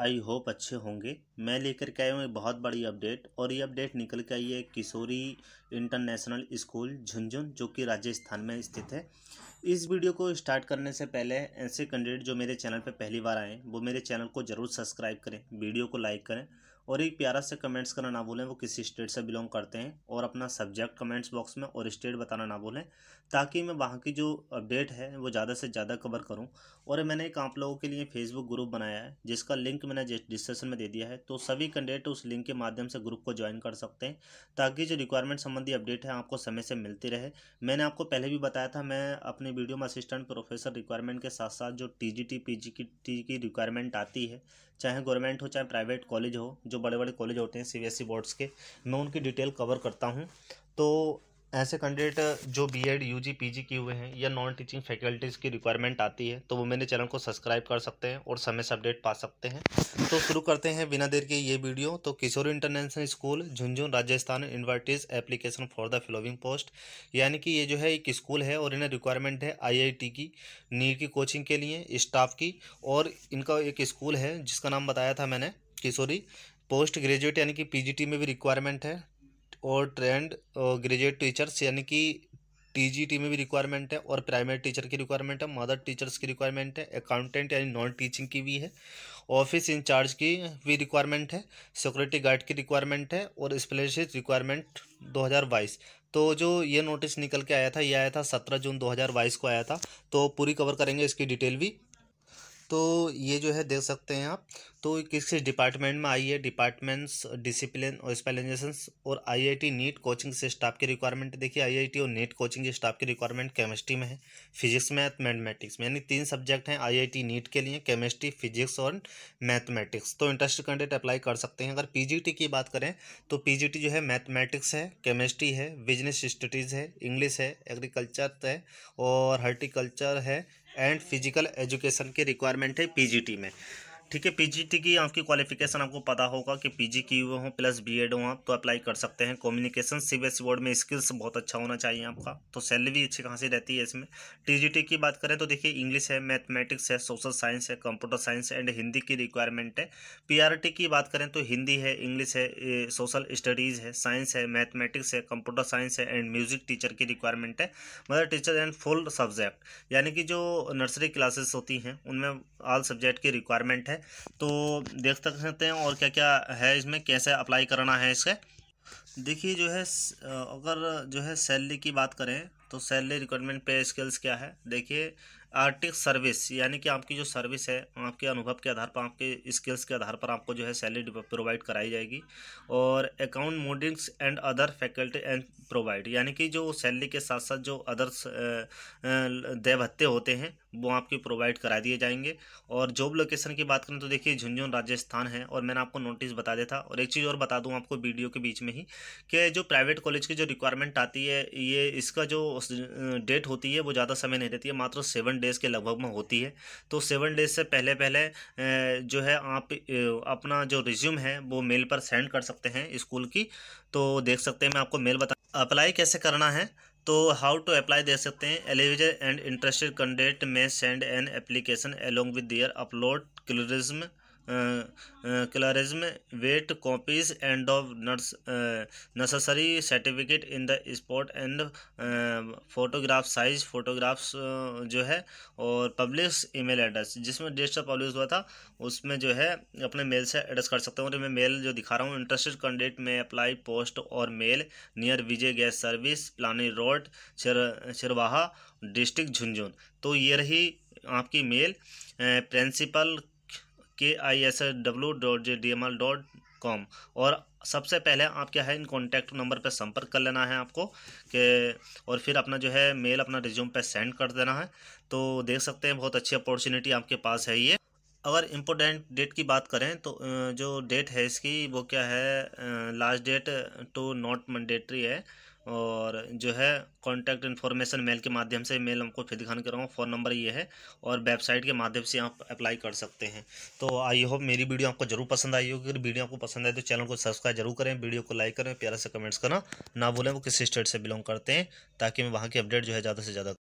I hope अच्छे होंगे मैं लेकर के आया हूँ एक बहुत बड़ी अपडेट और ये अपडेट निकल के आई है किशोरी इंटरनेशनल स्कूल झुंझुन जो कि राजस्थान में स्थित है इस वीडियो को स्टार्ट करने से पहले ऐसे कैंडिडेट जो मेरे चैनल पर पहली बार आएँ वो मेरे चैनल को ज़रूर सब्सक्राइब करें वीडियो को लाइक करें और एक प्यारा से कमेंट्स करना ना भूलें वो किस स्टेट से बिलोंग करते हैं और अपना सब्जेक्ट कमेंट्स बॉक्स में और स्टेट बताना ना भूलें ताकि मैं वहाँ की जो अपडेट है वो ज़्यादा से ज़्यादा कवर करूँ और मैंने एक आप लोगों के लिए फेसबुक ग्रुप बनाया है जिसका लिंक मैंने डिस्क्रिप्शन में दे दिया है तो सभी कैंडिडेट उस लिंक के माध्यम से ग्रुप को ज्वाइन कर सकते हैं ताकि जो रिक्वायरमेंट संबंधी अपडेट है आपको समय से मिलती रहे मैंने आपको पहले भी बताया था मैं अपने वीडियो में असिस्टेंट प्रोफेसर रिक्वायरमेंट के साथ साथ जो T G T P G की टी की रिक्वायरमेंट आती है चाहे गवर्नमेंट हो चाहे प्राइवेट कॉलेज हो जो बड़े बड़े कॉलेज होते हैं सी बोर्ड्स e के मैं उनकी डिटेल कवर करता हूँ तो ऐसे कैंडिडेट जो B Ed U G P G किए हुए हैं या नॉन टीचिंग फैकल्टीज़ की रिक्वायरमेंट आती है तो वो मेरे चैनल को सब्सक्राइब कर सकते हैं और समय से अपडेट पा सकते हैं तो शुरू करते हैं बिना देर के ये वीडियो तो Kishore international school Jhunjhunu Rajasthan invites application for the following post यानी कि ये जो है एक स्कूल है और इन्हें रिक्वायरमेंट है आई आई टी की नीट की कोचिंग के लिए स्टाफ की और इनका एक स्कूल है जिसका नाम बताया था मैंने किशोरी पोस्ट ग्रेजुएट यानी कि पीजीटी में भी रिक्वायरमेंट है और ट्रेंड ग्रेजुएट टीचर्स यानी कि टीजीटी में भी रिक्वायरमेंट है और प्राइमरी टीचर की रिक्वायरमेंट है मदर टीचर्स की रिक्वायरमेंट है अकाउंटेंट यानी नॉन टीचिंग की भी है ऑफिस इंचार्ज की भी रिक्वायरमेंट है सिक्योरिटी गार्ड की रिक्वायरमेंट है और स्पेशलिस्ट रिक्वायरमेंट 2022 तो जो ये नोटिस निकल के आया था ये आया था सत्रह जून दो को आया था तो पूरी कवर करेंगे इसकी डिटेल भी तो ये जो है देख सकते हैं आप तो किस किस डिपार्टमेंट में आई है डिपार्टमेंट्स डिसिप्लिन और स्पेलाइजेशन और आईआईटी नीट कोचिंग से स्टाफ की रिक्वायरमेंट देखिए आईआईटी और नीट कोचिंग स्टाफ की रिक्वायरमेंट केमिस्ट्री में है फिजिक्स में मैथमेटिक्स में यानी तीन सब्जेक्ट हैं आई नीट के लिए केमिस्ट्री फिजिक्स और मैथमेटिक्स तो इंटरेस्ट कैंडिडेट अप्लाई कर सकते हैं अगर पी की बात करें तो पी जो है मैथमेटिक्स है केमिस्ट्री है बिजनेस स्टडीज़ है इंग्लिश है एग्रीकल्चर है और हर्टिकल्चर है एंड फिजिकल एजुकेशन के रिक्वायरमेंट है पीजीटी में ठीक है पीजीटी की आपकी क्वालिफिकेशन आपको पता होगा कि पीजी की हुए हों प्लस बीएड हो आप तो अप्लाई कर सकते हैं कम्युनिकेशन सीबीएसई बोर्ड में स्किल्स बहुत अच्छा होना चाहिए आपका तो सैलरी अच्छी खासी रहती है इसमें टीजीटी की बात करें तो देखिए इंग्लिश है मैथमेटिक्स है सोशल साइंस है कंप्यूटर साइंस एंड हिंदी की रिक्वायरमेंट है पी की बात करें तो हिंदी है इंग्लिश है सोशल स्टडीज़ है साइंस है मैथमेटिक्स है कंप्यूटर साइंस है एंड म्यूजिक टीचर की रिक्वायरमेंट है mother teacher and full subject यानी कि जो नर्सरी क्लासेस होती हैं उनमें ऑल सब्जेक्ट की रिक्वायरमेंट है है तो देख सकते हैं और क्या क्या है इसमें कैसे अप्लाई करना है इसके देखिए जो है अगर जो है सैलरी की बात करें तो सैलरी रिक्वायरमेंट पे स्किल्स क्या है देखिए आर्टिक सर्विस यानी कि आपकी जो सर्विस है आपके अनुभव के आधार पर आपके स्किल्स के आधार पर आपको जो है सैलरी प्रोवाइड कराई जाएगी और accommodations and other faculty and provide यानी कि जो सैलरी के साथ साथ जो अदर्स दे भत्ते होते हैं वो आपके प्रोवाइड करा दिए जाएंगे और जॉब लोकेशन की बात करें तो देखिए झुंझुन राजस्थान है और मैंने आपको नोटिस बता दिया था और एक चीज़ और बता दूँ आपको वीडियो के बीच में ही कि जो प्राइवेट कॉलेज की जो रिक्वायरमेंट आती है ये इसका जो डेट होती है वो ज़्यादा समय नहीं रहती है मात्र सेवन डेज़ के लगभग में होती है तो सेवन डेज़ से पहले पहले जो है आप अपना जो रिज्यूम है वो मेल पर सेंड कर सकते हैं स्कूल की तो देख सकते हैं मैं आपको मेल बता अप्लाई कैसे करना है तो हाउ टू अप्लाई देख सकते हैं eligible and interested candidate may send an application along with their upload curriculum curriculum vitae copies and of nurse necessary certificate in the spot and photograph size photographs जो है और publish email address जिसमें date publish हुआ था उसमें जो है अपने मेल से एड्रेस कर सकते हैं और मैं मेल जो दिखा रहा हूँ interested candidate may apply post और mail near Vijay gas service Pilani road Chirawa district Jhunjhunu तो ये रही आपकी mail principal K I S S W dot J D M L dot com और सबसे पहले आप क्या है इन कॉन्टैक्ट नंबर पर संपर्क कर लेना है आपको के और फिर अपना जो है मेल अपना रिज्यूम पे सेंड कर देना है तो देख सकते हैं बहुत अच्छी अपॉर्चुनिटी आपके पास है ये अगर इम्पोर्टेंट डेट की बात करें तो जो डेट है इसकी वो क्या है last date to not mandatory है और जो है कॉन्टैक्ट इन्फॉर्मेशन मेल के माध्यम से मेल हमको फिर दिखाने कर रहा हूँ फ़ोन नंबर ये है और वेबसाइट के माध्यम से आप अप्लाई कर सकते हैं तो आई होप मेरी वीडियो आपको जरूर पसंद आई होगी अगर वीडियो आपको पसंद आए तो चैनल को सब्सक्राइब जरूर करें वीडियो को लाइक करें प्यारा से कमेंट्स करना ना बोलें वो किस स्टेट से बिलोंग करते हैं ताकि मैं वहाँ की अपडेट जो है ज़्यादा से ज़्यादा